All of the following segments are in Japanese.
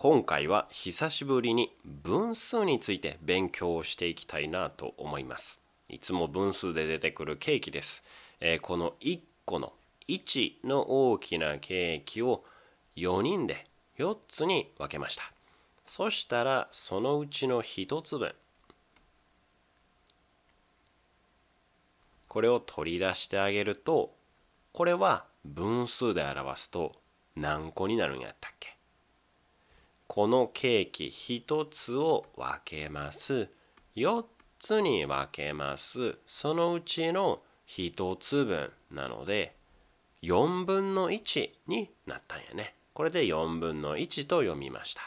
今回は久しぶりに分数について勉強をしていきたいなと思いますいつも分数で出てくるケーキです、えー、この1個の1の大きなケーキを4人で4つに分けましたそしたらそのうちの1つ分これを取り出してあげるとこれは分数で表すと何個になるんやったっけこのケーキ1つを分けます。4つに分けます。そのうちの1つ分なので4分の1になったんやね。これで4分の1と読みました。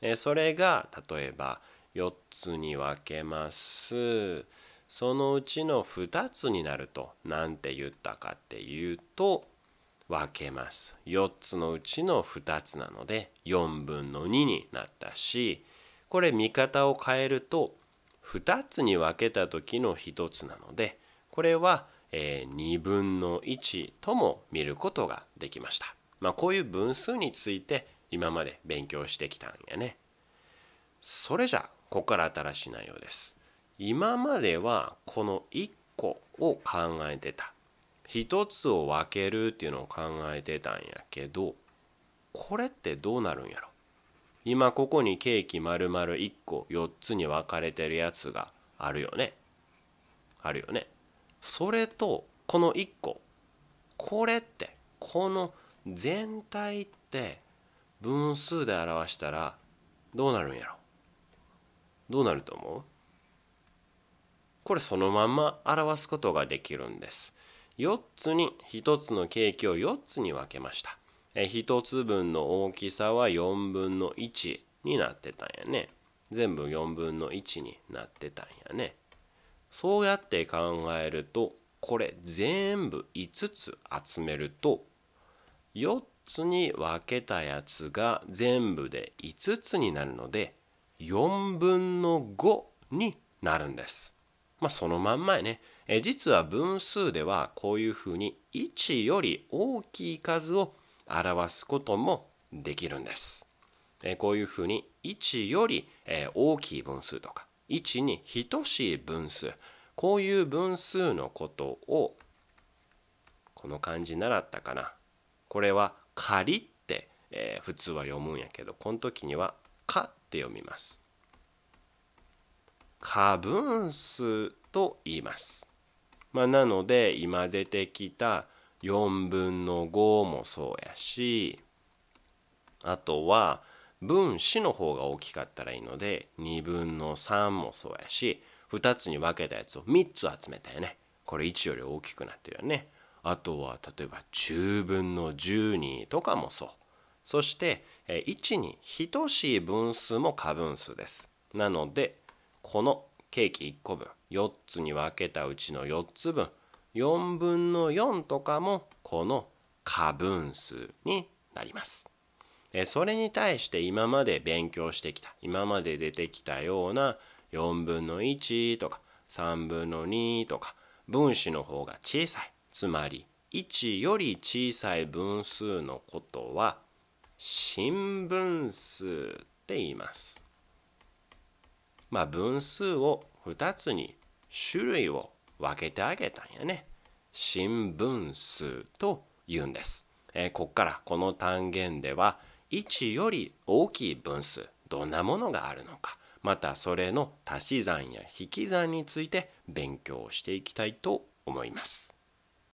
えそれが例えば4つに分けます。そのうちの2つになると何て言ったかっていうと分けます。4つのうちの2つなので4分の2になったしこれ見方を変えると2つに分けた時の1つなのでこれは2分の1とも見ることができました。まあ、こういう分数について今まで勉強してきたんやね。それじゃここから新しい内容です。今まではこの1個を考えてた。一つを分けるっていうのを考えてたんやけどこれってどうなるんやろ今ここにケーキ丸々1個4つに分かれてるやつがあるよねあるよねそれとこの1個これってこの全体って分数で表したらどうなるんやろどうなると思うこれそのまんま表すことができるんです。4つに1つのケーキを4つに分けました。1つ分の大きさは4分の1になってたんやね。全部4分の1になってたんやね。そうやって考えるとこれ全部5つ集めると4つに分けたやつが全部で5つになるので4分の5になるんです。まあ、そのまんまやね、え実は分数ではこういうふうに1より大きい数を表すこともできるんです。えこういうふうに1より、え大きい分数とか1に等しい分数こういう分数のことをこの漢字習ったかなこれは「仮」って、え普通は読むんやけどこの時には「か」って読みます。過分数と言います。まあ、なので今出てきた4分の5もそうやしあとは分子の方が大きかったらいいので2分の3もそうやし2つに分けたやつを3つ集めたよね。これ1より大きくなってるよね。あとは例えば10分の12とかもそう。そして1に等しい分数も過分数です。なのでこのケーキ1個分4つに分けたうちの4つ分4分の4とかもこの過分数になります。それに対して今まで勉強してきた今まで出てきたような4分の1とか3分の2とか分子の方が小さいつまり1より小さい分数のことは新分数って言います。まあ、分数を2つに種類を分けてあげたんやね。新分数と言うんです。えー、ここからこの単元では1より大きい分数どんなものがあるのかまたそれの足し算や引き算について勉強していきたいと思います。